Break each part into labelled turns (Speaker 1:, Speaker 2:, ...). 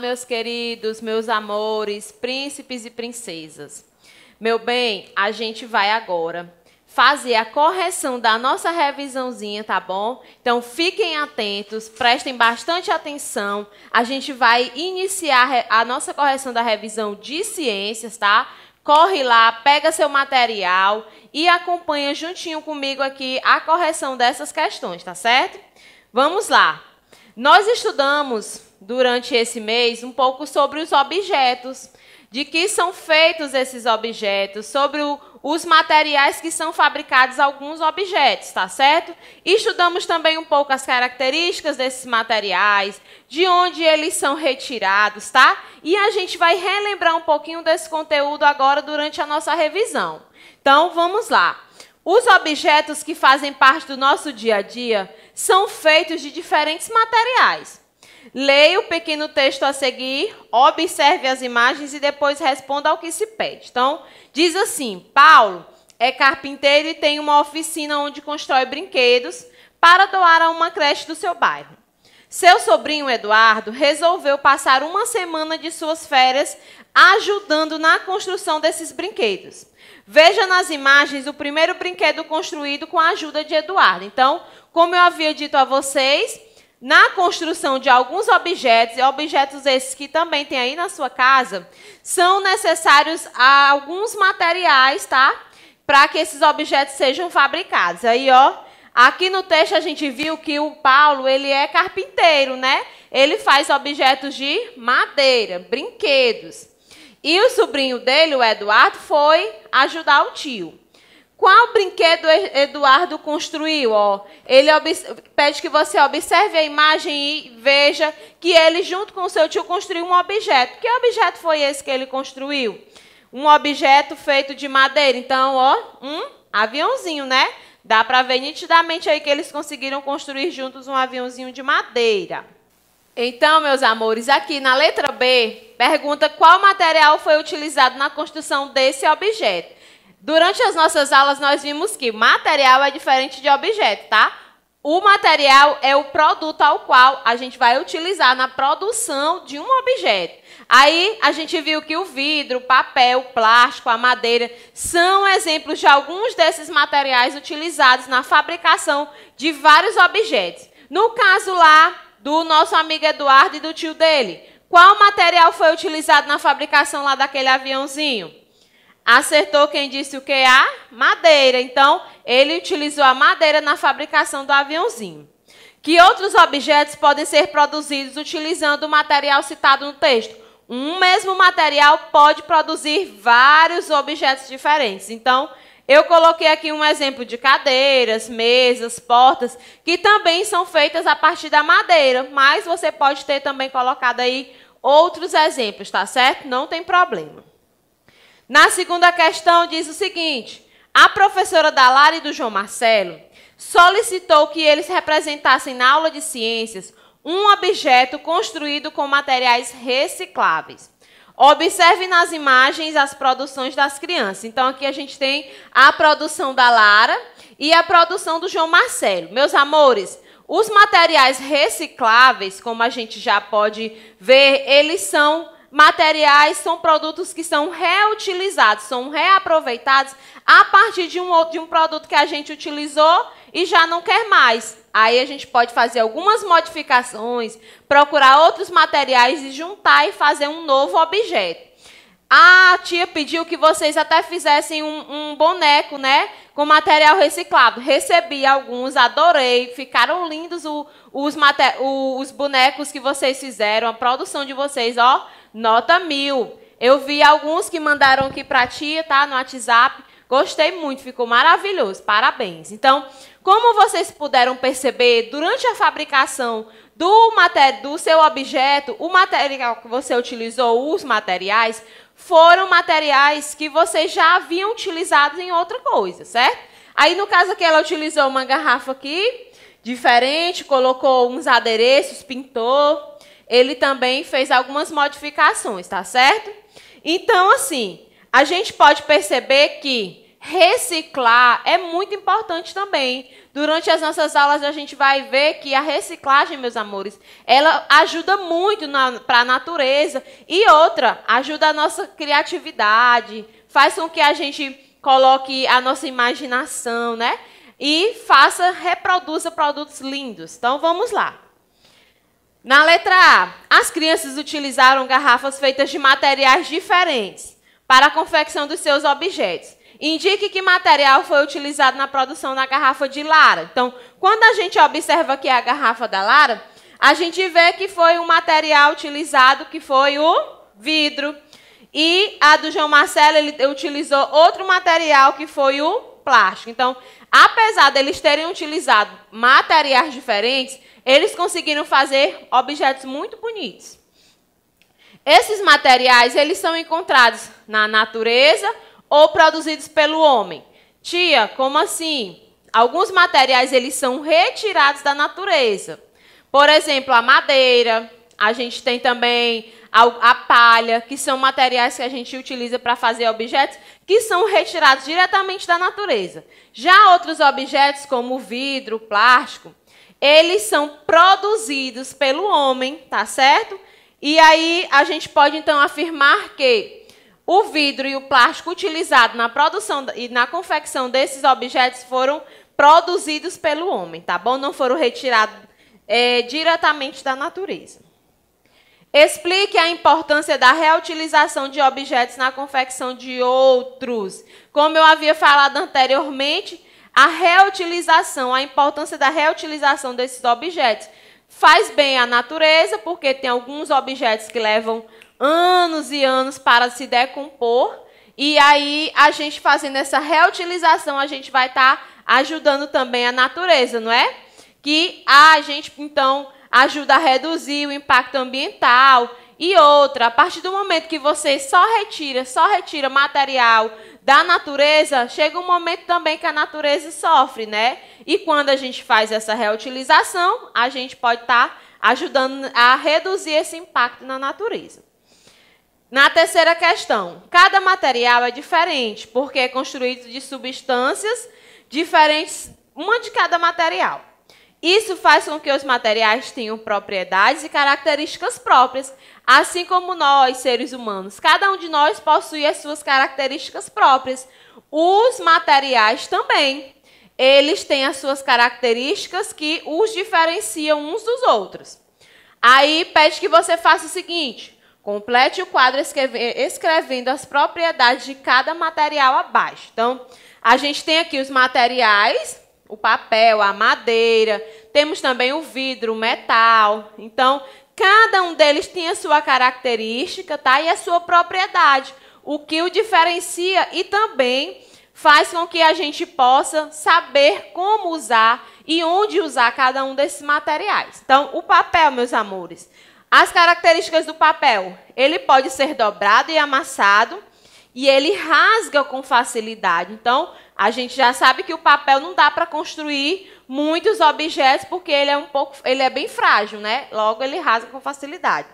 Speaker 1: meus queridos, meus amores, príncipes e princesas. Meu bem, a gente vai agora fazer a correção da nossa revisãozinha, tá bom? Então fiquem atentos, prestem bastante atenção. A gente vai iniciar a nossa correção da revisão de ciências, tá? Corre lá, pega seu material e acompanha juntinho comigo aqui a correção dessas questões, tá certo? Vamos lá. Nós estudamos durante esse mês um pouco sobre os objetos, de que são feitos esses objetos, sobre o, os materiais que são fabricados alguns objetos, tá certo? E estudamos também um pouco as características desses materiais, de onde eles são retirados, tá? E a gente vai relembrar um pouquinho desse conteúdo agora durante a nossa revisão. Então, vamos lá. Os objetos que fazem parte do nosso dia a dia são feitos de diferentes materiais. Leia o pequeno texto a seguir, observe as imagens e depois responda ao que se pede. Então, diz assim: Paulo é carpinteiro e tem uma oficina onde constrói brinquedos para doar a uma creche do seu bairro. Seu sobrinho Eduardo resolveu passar uma semana de suas férias ajudando na construção desses brinquedos. Veja nas imagens o primeiro brinquedo construído com a ajuda de Eduardo. Então, como eu havia dito a vocês, na construção de alguns objetos, e objetos esses que também tem aí na sua casa, são necessários alguns materiais, tá? Para que esses objetos sejam fabricados. Aí, ó, aqui no texto a gente viu que o Paulo, ele é carpinteiro, né? Ele faz objetos de madeira, brinquedos. E o sobrinho dele, o Eduardo, foi ajudar o tio. Qual brinquedo Eduardo construiu? Ó, ele pede que você observe a imagem e veja que ele, junto com seu tio, construiu um objeto. Que objeto foi esse que ele construiu? Um objeto feito de madeira. Então, ó, um aviãozinho, né? Dá para ver nitidamente aí que eles conseguiram construir juntos um aviãozinho de madeira. Então, meus amores, aqui na letra B, pergunta qual material foi utilizado na construção desse objeto. Durante as nossas aulas, nós vimos que material é diferente de objeto, tá? O material é o produto ao qual a gente vai utilizar na produção de um objeto. Aí a gente viu que o vidro, o papel, o plástico, a madeira são exemplos de alguns desses materiais utilizados na fabricação de vários objetos. No caso lá do nosso amigo Eduardo e do tio dele, qual material foi utilizado na fabricação lá daquele aviãozinho? Acertou quem disse o que? É a madeira. Então, ele utilizou a madeira na fabricação do aviãozinho. Que outros objetos podem ser produzidos utilizando o material citado no texto? Um mesmo material pode produzir vários objetos diferentes. Então, eu coloquei aqui um exemplo de cadeiras, mesas, portas, que também são feitas a partir da madeira, mas você pode ter também colocado aí outros exemplos, tá certo? Não tem problema. Na segunda questão diz o seguinte: a professora Lara e do João Marcelo solicitou que eles representassem na aula de ciências um objeto construído com materiais recicláveis. Observe nas imagens as produções das crianças. Então, aqui a gente tem a produção da Lara e a produção do João Marcelo. Meus amores, os materiais recicláveis, como a gente já pode ver, eles são materiais são produtos que são reutilizados, são reaproveitados a partir de um, de um produto que a gente utilizou e já não quer mais. Aí a gente pode fazer algumas modificações, procurar outros materiais e juntar e fazer um novo objeto. A ah, tia pediu que vocês até fizessem um, um boneco, né? Com material reciclado. Recebi alguns, adorei. Ficaram lindos o, os, mate, o, os bonecos que vocês fizeram, a produção de vocês, ó. Nota mil. Eu vi alguns que mandaram aqui para a tia, tá? No WhatsApp. Gostei muito, ficou maravilhoso. Parabéns. Então, como vocês puderam perceber, durante a fabricação do, do seu objeto, o material que você utilizou, os materiais, foram materiais que você já havia utilizado em outra coisa, certo? Aí, no caso aqui, ela utilizou uma garrafa aqui, diferente, colocou uns adereços, pintou. Ele também fez algumas modificações, tá certo? Então, assim, a gente pode perceber que reciclar é muito importante também. Durante as nossas aulas a gente vai ver que a reciclagem, meus amores, ela ajuda muito para a natureza e outra, ajuda a nossa criatividade, faz com que a gente coloque a nossa imaginação, né? E faça, reproduza produtos lindos. Então vamos lá. Na letra A, as crianças utilizaram garrafas feitas de materiais diferentes para a confecção dos seus objetos. Indique que material foi utilizado na produção da garrafa de Lara. Então, quando a gente observa aqui é a garrafa da Lara, a gente vê que foi um material utilizado que foi o vidro. E a do João Marcelo, ele utilizou outro material que foi o plástico. Então, apesar deles terem utilizado materiais diferentes, eles conseguiram fazer objetos muito bonitos. Esses materiais, eles são encontrados na natureza, ou produzidos pelo homem. Tia, como assim? Alguns materiais eles são retirados da natureza. Por exemplo, a madeira, a gente tem também a, palha, que são materiais que a gente utiliza para fazer objetos que são retirados diretamente da natureza. Já outros objetos, como vidro, plástico, eles são produzidos pelo homem, tá certo? E aí a gente pode então afirmar que o vidro e o plástico utilizado na produção e na confecção desses objetos foram produzidos pelo homem, tá bom? Não foram retirados é, diretamente da natureza. Explique a importância da reutilização de objetos na confecção de outros. Como eu havia falado anteriormente, a reutilização, a importância da reutilização desses objetos. Faz bem à natureza, porque tem alguns objetos que levam anos e anos para se decompor. E aí, a gente fazendo essa reutilização, a gente vai estar tá ajudando também a natureza, não é? Que a gente, então, ajuda a reduzir o impacto ambiental. E outra, a partir do momento que você só retira, só retira material da natureza, chega um momento também que a natureza sofre, né? E quando a gente faz essa reutilização, a gente pode estar tá ajudando a reduzir esse impacto na natureza. Na terceira questão, cada material é diferente porque é construído de substâncias diferentes, uma de cada material. Isso faz com que os materiais tenham propriedades e características próprias, assim como nós, seres humanos. Cada um de nós possui as suas características próprias. Os materiais também. Eles têm as suas características que os diferenciam uns dos outros. Aí pede que você faça o seguinte: Complete o quadro escrevendo as propriedades de cada material abaixo. Então, a gente tem aqui os materiais, o papel, a madeira, temos também o vidro, o metal. Então, cada um deles tinha sua característica, tá? E a sua propriedade, o que o diferencia e também faz com que a gente possa saber como usar e onde usar cada um desses materiais. Então, o papel, meus amores, as características do papel: ele pode ser dobrado e amassado e ele rasga com facilidade. Então, a gente já sabe que o papel não dá para construir muitos objetos porque ele é um pouco, ele é bem frágil, né? Logo ele rasga com facilidade.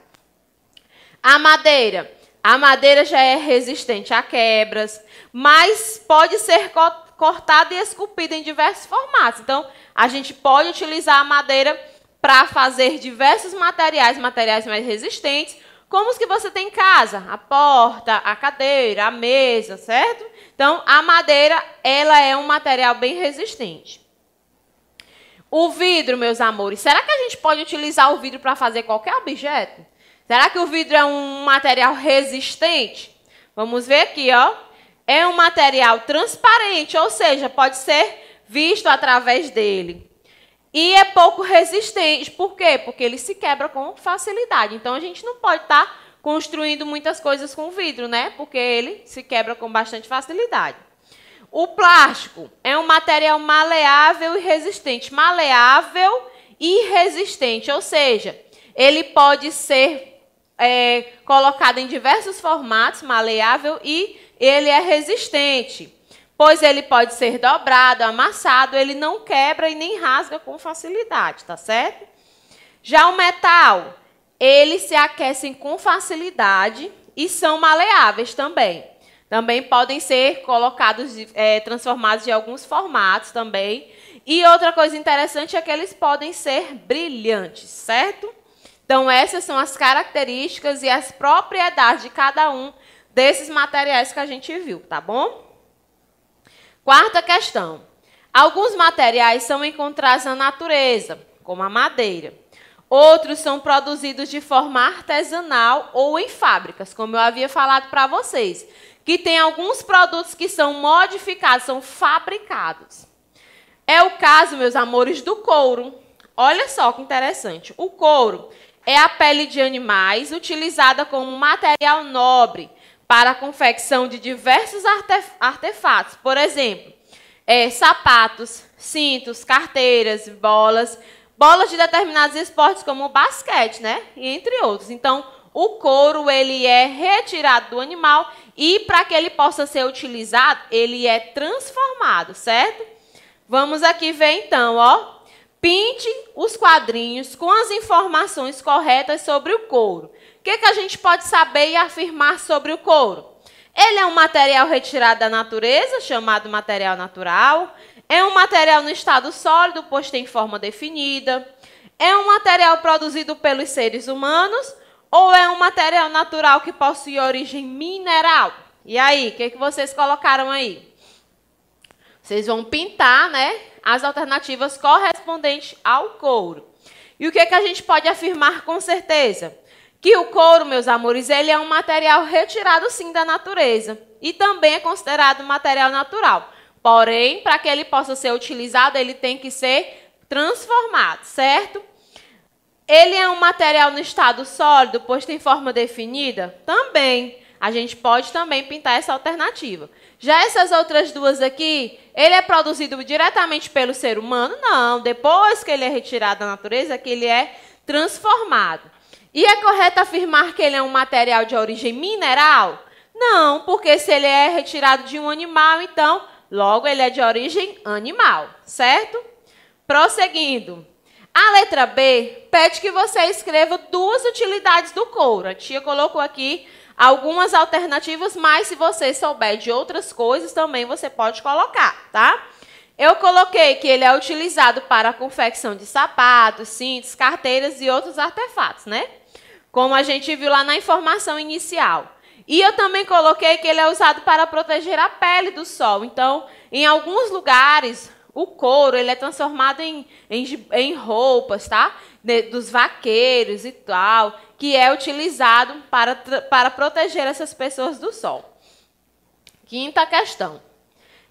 Speaker 1: A madeira, a madeira já é resistente a quebras, mas pode ser cortada e esculpida em diversos formatos. Então, a gente pode utilizar a madeira para fazer diversos materiais, materiais mais resistentes, como os que você tem em casa, a porta, a cadeira, a mesa, certo? Então, a madeira, ela é um material bem resistente. O vidro, meus amores, será que a gente pode utilizar o vidro para fazer qualquer objeto? Será que o vidro é um material resistente? Vamos ver aqui, ó. É um material transparente, ou seja, pode ser visto através dele. E é pouco resistente. Por quê? Porque ele se quebra com facilidade. Então a gente não pode estar tá construindo muitas coisas com vidro, né? Porque ele se quebra com bastante facilidade. O plástico é um material maleável e resistente. Maleável e resistente, ou seja, ele pode ser é, colocado em diversos formatos, maleável e ele é resistente pois ele pode ser dobrado, amassado, ele não quebra e nem rasga com facilidade, tá certo? Já o metal, eles se aquecem com facilidade e são maleáveis também. Também podem ser colocados, é, transformados em alguns formatos também. E outra coisa interessante é que eles podem ser brilhantes, certo? Então, essas são as características e as propriedades de cada um desses materiais que a gente viu, tá bom? Quarta questão. Alguns materiais são encontrados na natureza, como a madeira. Outros são produzidos de forma artesanal ou em fábricas, como eu havia falado para vocês, que tem alguns produtos que são modificados, são fabricados. É o caso, meus amores, do couro. Olha só que interessante. O couro é a pele de animais utilizada como material nobre para a confecção de diversos artefatos, por exemplo, é, sapatos, cintos, carteiras, bolas, bolas de determinados esportes como o basquete, né? E entre outros. Então, o couro ele é retirado do animal e para que ele possa ser utilizado, ele é transformado, certo? Vamos aqui ver então, ó. Pinte os quadrinhos com as informações corretas sobre o couro que, que a gente pode saber e afirmar sobre o couro? Ele é um material retirado da natureza, chamado material natural. É um material no estado sólido, pois tem forma definida. É um material produzido pelos seres humanos ou é um material natural que possui origem mineral? E aí, o que, que vocês colocaram aí? Vocês vão pintar né, as alternativas correspondentes ao couro. E o que, que a gente pode afirmar com certeza? Que o couro, meus amores, ele é um material retirado sim da natureza e também é considerado material natural. Porém, para que ele possa ser utilizado, ele tem que ser transformado, certo? Ele é um material no estado sólido, pois tem forma definida? Também. A gente pode também pintar essa alternativa. Já essas outras duas aqui, ele é produzido diretamente pelo ser humano? Não. Depois que ele é retirado da natureza, que ele é transformado. E é correto afirmar que ele é um material de origem mineral? Não, porque se ele é retirado de um animal, então logo ele é de origem animal, certo? Prosseguindo. A letra B pede que você escreva duas utilidades do couro. A tia colocou aqui algumas alternativas, mas se você souber de outras coisas também você pode colocar, tá? Eu coloquei que ele é utilizado para a confecção de sapatos, cintos, carteiras e outros artefatos, né? como a gente viu lá na informação inicial. E eu também coloquei que ele é usado para proteger a pele do sol. Então, em alguns lugares, o couro ele é transformado em, em, em roupas, tá? De, dos vaqueiros e tal, que é utilizado para, para proteger essas pessoas do sol. Quinta questão.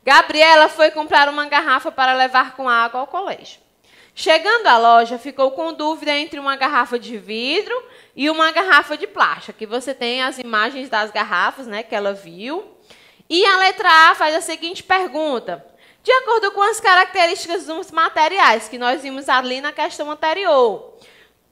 Speaker 1: Gabriela foi comprar uma garrafa para levar com água ao colégio. Chegando à loja, ficou com dúvida entre uma garrafa de vidro e uma garrafa de plástico. Aqui você tem as imagens das garrafas né, que ela viu. E a letra A faz a seguinte pergunta. De acordo com as características dos materiais que nós vimos ali na questão anterior,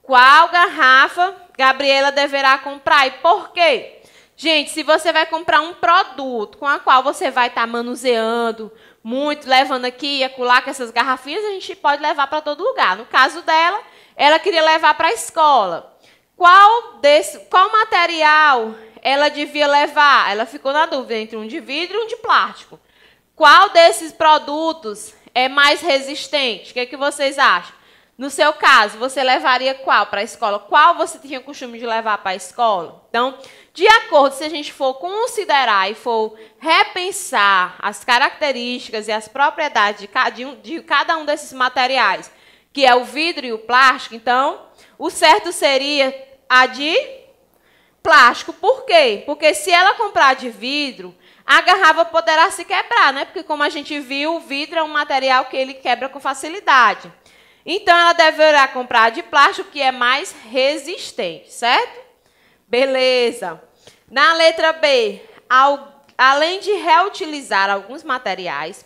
Speaker 1: qual garrafa Gabriela deverá comprar e por quê? Gente, se você vai comprar um produto com a qual você vai estar tá manuseando, muito, levando aqui e acolá com essas garrafinhas, a gente pode levar para todo lugar. No caso dela, ela queria levar para a escola. Qual, desse, qual material ela devia levar? Ela ficou na dúvida entre um de vidro e um de plástico. Qual desses produtos é mais resistente? O que, é que vocês acham? No seu caso, você levaria qual para a escola? Qual você tinha o costume de levar para a escola? Então, de acordo, se a gente for considerar e for repensar as características e as propriedades de cada, de um, de cada um desses materiais, que é o vidro e o plástico, então, o certo seria a de plástico. Por quê? Porque se ela comprar de vidro, a garrafa poderá se quebrar, né? Porque como a gente viu, o vidro é um material que ele quebra com facilidade. Então ela deverá comprar de plástico que é mais resistente, certo? Beleza. Na letra B, ao, além de reutilizar alguns materiais,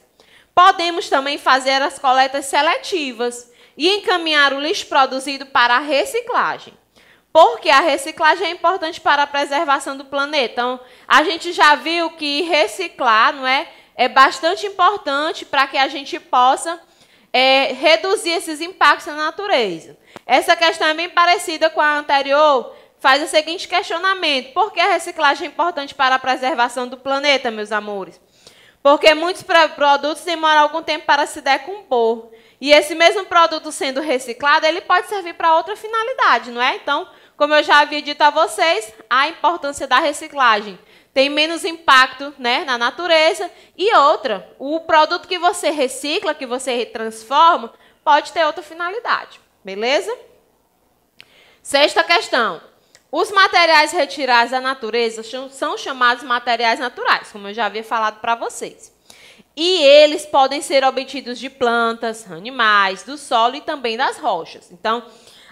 Speaker 1: podemos também fazer as coletas seletivas e encaminhar o lixo produzido para a reciclagem. Porque a reciclagem é importante para a preservação do planeta. Então, a gente já viu que reciclar não é, é bastante importante para que a gente possa é, reduzir esses impactos na natureza. Essa questão é bem parecida com a anterior, faz o seguinte questionamento: por que a reciclagem é importante para a preservação do planeta, meus amores? Porque muitos produtos demoram algum tempo para se decompor. E esse mesmo produto sendo reciclado, ele pode servir para outra finalidade, não é? Então, como eu já havia dito a vocês, a importância da reciclagem tem menos impacto né, na natureza. E outra, o produto que você recicla, que você transforma, pode ter outra finalidade, beleza? Sexta questão. Os materiais retirados da natureza são chamados materiais naturais, como eu já havia falado para vocês. E eles podem ser obtidos de plantas, animais, do solo e também das rochas. Então,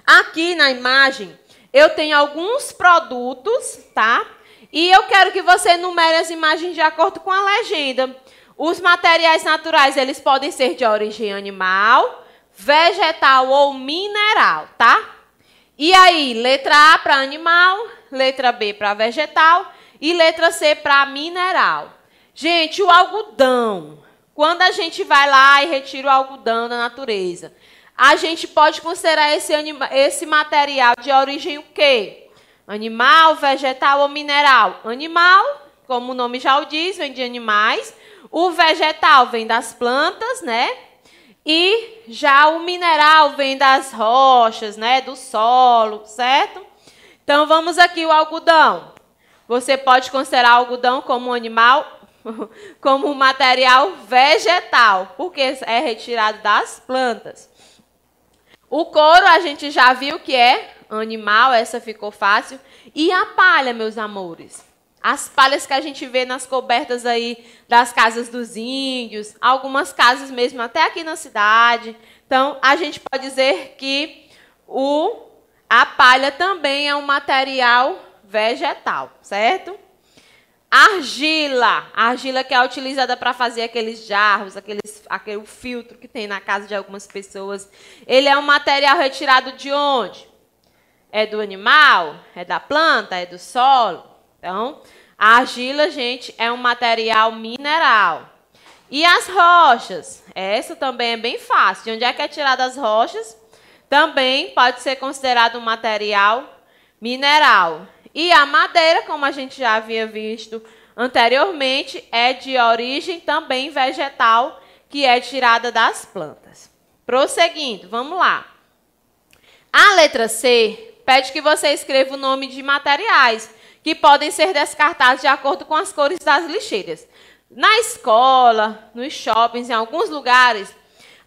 Speaker 1: aqui na imagem, eu tenho alguns produtos, tá? E eu quero que você numere as imagens de acordo com a legenda. Os materiais naturais, eles podem ser de origem animal, vegetal ou mineral, tá? E aí, letra A para animal, letra B para vegetal e letra C para mineral. Gente, o algodão. Quando a gente vai lá e retira o algodão da natureza, a gente pode considerar esse, anima, esse material de origem o quê? Animal, vegetal ou mineral? Animal, como o nome já o diz, vem de animais. O vegetal vem das plantas, né? E já o mineral vem das rochas, né, do solo, certo? Então vamos aqui o algodão. Você pode considerar o algodão como um animal, como um material vegetal, porque é retirado das plantas. O couro a gente já viu que é animal, essa ficou fácil. E a palha, meus amores? As palhas que a gente vê nas cobertas aí das casas dos índios, algumas casas mesmo até aqui na cidade. Então, a gente pode dizer que o, a palha também é um material vegetal, certo? Argila, argila que é utilizada para fazer aqueles jarros, aqueles, aquele filtro que tem na casa de algumas pessoas. Ele é um material retirado de onde? É do animal? É da planta? É do solo? Então, a argila, gente, é um material mineral. E as rochas? Essa também é bem fácil. De onde é que é tirada as rochas? Também pode ser considerado um material mineral. E a madeira, como a gente já havia visto anteriormente, é de origem também vegetal, que é tirada das plantas. Prosseguindo, vamos lá. A letra C pede que você escreva o nome de materiais que podem ser descartados de acordo com as cores das lixeiras. Na escola, nos shoppings, em alguns lugares,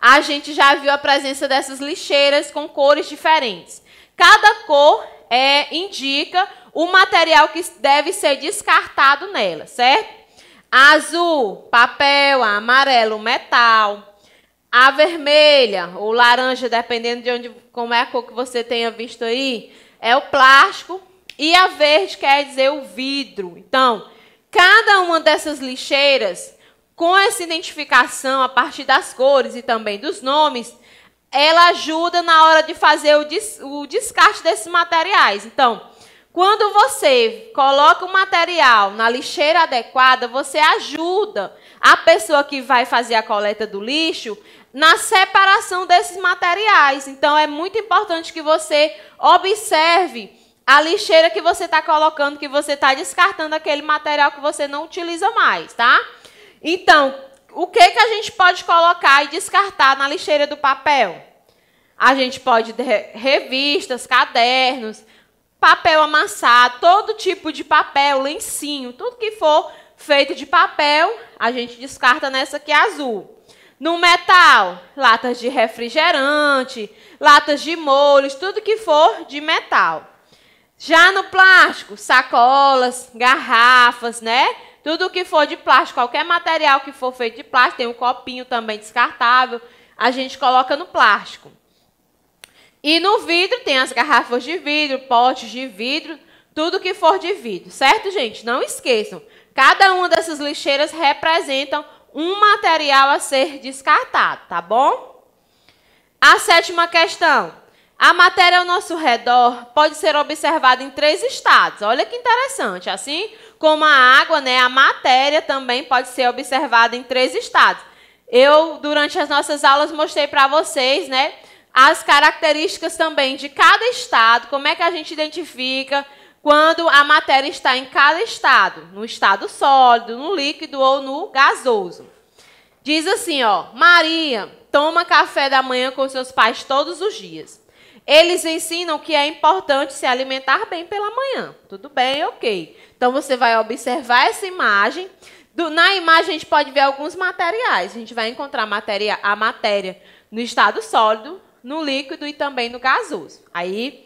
Speaker 1: a gente já viu a presença dessas lixeiras com cores diferentes. Cada cor é, indica o material que deve ser descartado nela, certo? Azul, papel, a amarelo, metal. A vermelha ou laranja, dependendo de onde, como é a cor que você tenha visto aí, é o plástico. E a verde quer dizer o vidro. Então, cada uma dessas lixeiras, com essa identificação a partir das cores e também dos nomes, ela ajuda na hora de fazer o, des o descarte desses materiais. Então, quando você coloca o material na lixeira adequada, você ajuda a pessoa que vai fazer a coleta do lixo na separação desses materiais. Então, é muito importante que você observe a lixeira que você está colocando, que você está descartando aquele material que você não utiliza mais, tá? Então, o que, que a gente pode colocar e descartar na lixeira do papel? A gente pode revistas, cadernos, papel amassado, todo tipo de papel, lencinho, tudo que for feito de papel, a gente descarta nessa aqui azul. No metal, latas de refrigerante, latas de molhos, tudo que for de metal. Já no plástico, sacolas, garrafas, né? Tudo que for de plástico, qualquer material que for feito de plástico, tem um copinho também descartável, a gente coloca no plástico. E no vidro tem as garrafas de vidro, potes de vidro, tudo que for de vidro, certo, gente? Não esqueçam, cada uma dessas lixeiras representam um material a ser descartado, tá bom? A sétima questão, a matéria ao nosso redor pode ser observada em três estados. Olha que interessante. Assim como a água, né, a matéria também pode ser observada em três estados. Eu, durante as nossas aulas, mostrei para vocês né, as características também de cada estado, como é que a gente identifica quando a matéria está em cada estado, no estado sólido, no líquido ou no gasoso. Diz assim, ó, Maria toma café da manhã com seus pais todos os dias. Eles ensinam que é importante se alimentar bem pela manhã. Tudo bem, ok. Então você vai observar essa imagem. Do, na imagem a gente pode ver alguns materiais. A gente vai encontrar matéria, a matéria no estado sólido, no líquido e também no gasoso. Aí,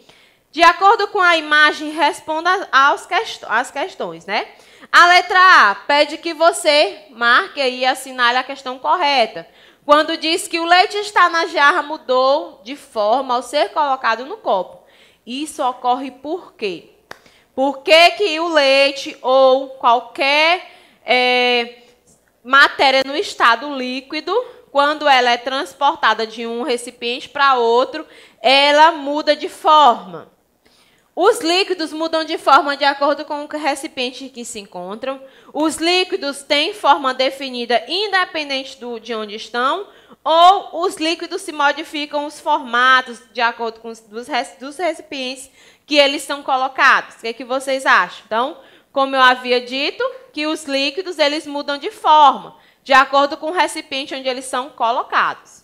Speaker 1: de acordo com a imagem, responda quest às questões, né? A letra A pede que você marque e assinale a questão correta. Quando diz que o leite está na jarra mudou de forma ao ser colocado no copo. Isso ocorre por quê? Porque que o leite ou qualquer é, matéria no estado líquido, quando ela é transportada de um recipiente para outro, ela muda de forma. Os líquidos mudam de forma de acordo com o recipiente que se encontram. Os líquidos têm forma definida independente do, de onde estão. Ou os líquidos se modificam os formatos de acordo com os dos, dos recipientes que eles são colocados. O que, é que vocês acham? Então, como eu havia dito, que os líquidos eles mudam de forma de acordo com o recipiente onde eles são colocados.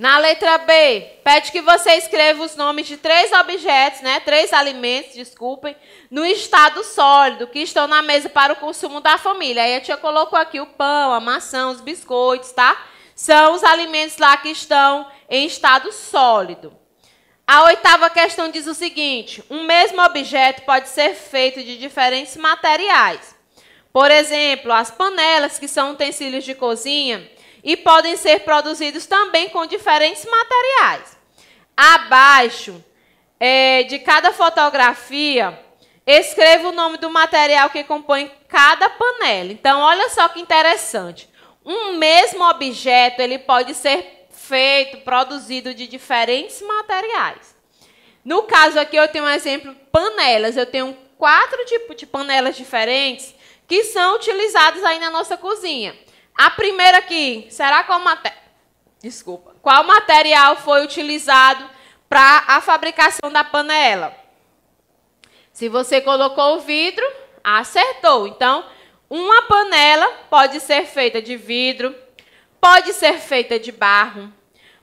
Speaker 1: Na letra B, pede que você escreva os nomes de três objetos, né? Três alimentos, desculpem, no estado sólido, que estão na mesa para o consumo da família. Aí a tia colocou aqui o pão, a maçã, os biscoitos, tá? São os alimentos lá que estão em estado sólido. A oitava questão diz o seguinte: um mesmo objeto pode ser feito de diferentes materiais. Por exemplo, as panelas, que são utensílios de cozinha, e podem ser produzidos também com diferentes materiais. Abaixo é, de cada fotografia, escreva o nome do material que compõe cada panela. Então, olha só que interessante. Um mesmo objeto ele pode ser feito, produzido de diferentes materiais. No caso aqui, eu tenho um exemplo panelas. Eu tenho quatro tipos de panelas diferentes que são utilizadas aí na nossa cozinha. A primeira aqui, será qual matéria? Desculpa. Qual material foi utilizado para a fabricação da panela? Se você colocou o vidro, acertou. Então, uma panela pode ser feita de vidro, pode ser feita de barro,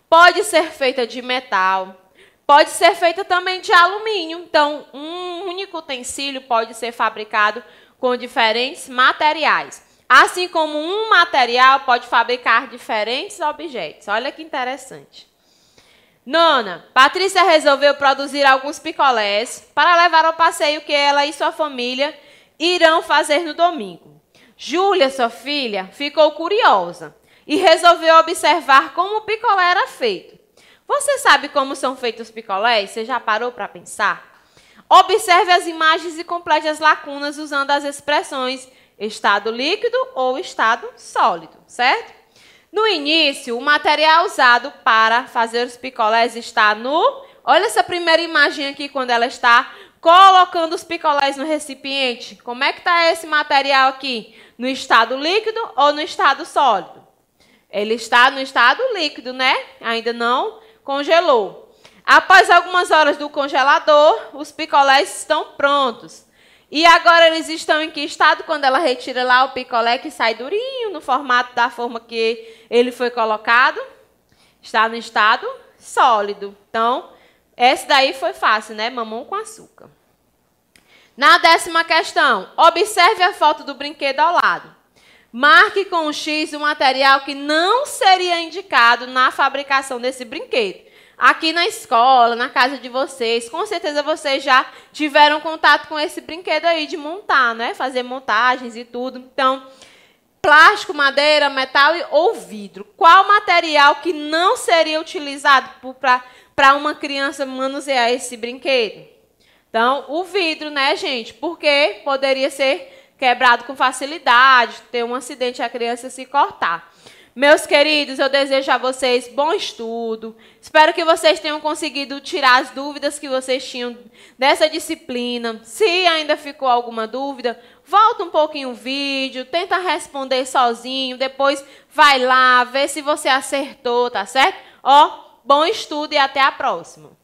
Speaker 1: pode ser feita de metal, pode ser feita também de alumínio. Então, um único utensílio pode ser fabricado com diferentes materiais. Assim como um material pode fabricar diferentes objetos. Olha que interessante. Nona, Patrícia resolveu produzir alguns picolés para levar ao passeio que ela e sua família irão fazer no domingo. Júlia, sua filha, ficou curiosa e resolveu observar como o picolé era feito. Você sabe como são feitos os picolés? Você já parou para pensar? Observe as imagens e complete as lacunas usando as expressões estado líquido ou estado sólido, certo? No início, o material usado para fazer os picolés está no. Olha essa primeira imagem aqui quando ela está colocando os picolés no recipiente. Como é que está esse material aqui? No estado líquido ou no estado sólido? Ele está no estado líquido, né? Ainda não congelou. Após algumas horas do congelador, os picolés estão prontos. E agora eles estão em que estado quando ela retira lá o picolé que sai durinho no formato da forma que ele foi colocado? Está no estado sólido. Então, esse daí foi fácil, né? Mamão com açúcar. Na décima questão, observe a foto do brinquedo ao lado. Marque com o X o material que não seria indicado na fabricação desse brinquedo aqui na escola, na casa de vocês, com certeza vocês já tiveram contato com esse brinquedo aí de montar, né? Fazer montagens e tudo. Então, plástico, madeira, metal ou vidro. Qual material que não seria utilizado para uma criança manusear esse brinquedo? Então, o vidro, né, gente? Porque poderia ser quebrado com facilidade, ter um acidente e a criança se cortar. Meus queridos, eu desejo a vocês bom estudo. Espero que vocês tenham conseguido tirar as dúvidas que vocês tinham dessa disciplina. Se ainda ficou alguma dúvida, volta um pouquinho o vídeo, tenta responder sozinho, depois vai lá, vê se você acertou, tá certo? Ó, bom estudo e até a próxima.